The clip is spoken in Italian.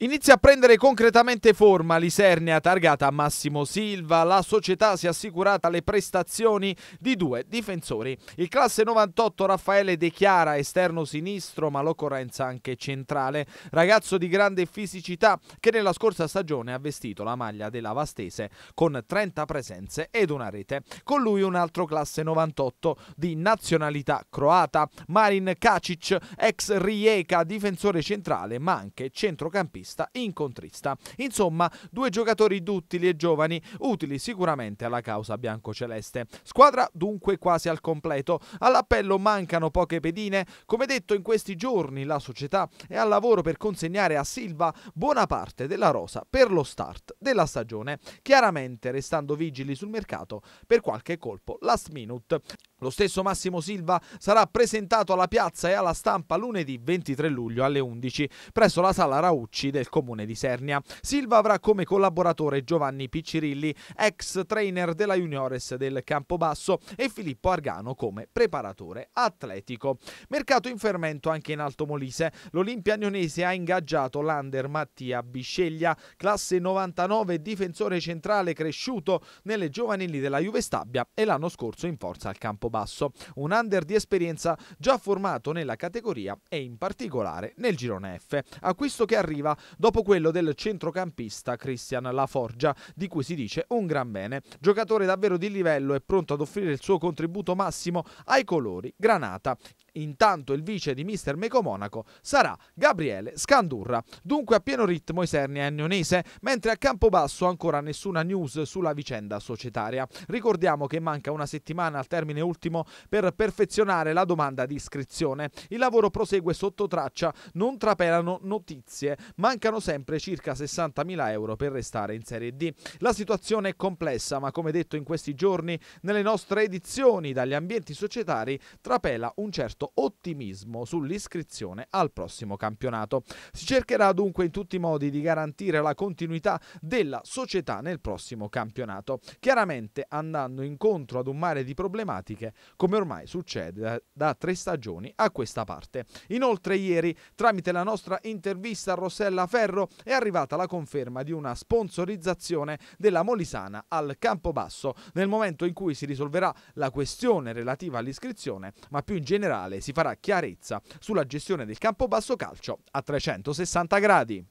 Inizia a prendere concretamente forma l'Isernia targata a Massimo Silva. La società si è assicurata le prestazioni di due difensori. Il classe 98 Raffaele De Chiara, esterno sinistro, ma l'occorrenza anche centrale. Ragazzo di grande fisicità che nella scorsa stagione ha vestito la maglia della Vastese con 30 presenze ed una rete. Con lui un altro classe 98 di nazionalità croata, Marin Kacic, ex Rijeka, difensore centrale ma anche centrocampista velocista, incontrista. Insomma, due giocatori duttili e giovani, utili sicuramente alla causa biancoceleste. Squadra dunque quasi al completo. All'appello mancano poche pedine. Come detto in questi giorni la società è al lavoro per consegnare a Silva buona parte della rosa per lo start della stagione, chiaramente restando vigili sul mercato per qualche colpo last minute. Lo stesso Massimo Silva sarà presentato alla piazza e alla stampa lunedì 23 luglio alle 11 presso la sala Raucci del comune di Sernia. Silva avrà come collaboratore Giovanni Piccirilli, ex trainer della Juniores del Campobasso e Filippo Argano come preparatore atletico. Mercato in fermento anche in Alto Molise. L'Olimpia Nionese ha ingaggiato l'under Mattia Bisceglia, classe 99 difensore centrale cresciuto nelle giovanili della Juve Stabia e l'anno scorso in forza al campo. Campobasso, un under di esperienza già formato nella categoria e in particolare nel girone F, acquisto che arriva dopo quello del centrocampista Christian Laforgia, di cui si dice un gran bene, giocatore davvero di livello e pronto ad offrire il suo contributo massimo ai colori granata, Intanto il vice di Mister Meco Monaco sarà Gabriele Scandurra. Dunque a pieno ritmo i Serni Agnonese, eh, mentre a Campobasso ancora nessuna news sulla vicenda societaria. Ricordiamo che manca una settimana al termine ultimo per perfezionare la domanda di iscrizione. Il lavoro prosegue sotto traccia, non trapelano notizie, mancano sempre circa 60.000 euro per restare in Serie D. La situazione è complessa, ma come detto in questi giorni, nelle nostre edizioni dagli ambienti societari trapela un certo manifestato ottimismo sull'iscrizione al prossimo campionato. Si cercherà dunque in tutti i modi di garantire la continuità della società nel prossimo campionato, chiaramente andando incontro ad un mare di problematiche come ormai succede da tre stagioni a questa parte. Inoltre ieri, tramite la nostra intervista a Rossella Ferro, è arrivata la conferma di una sponsorizzazione della Molisana al Campobasso nel momento in cui si risolverà la questione relativa all'iscrizione, ma più in generale si farà chiarezza sulla gestione del campo basso Calcio a 360 gradi.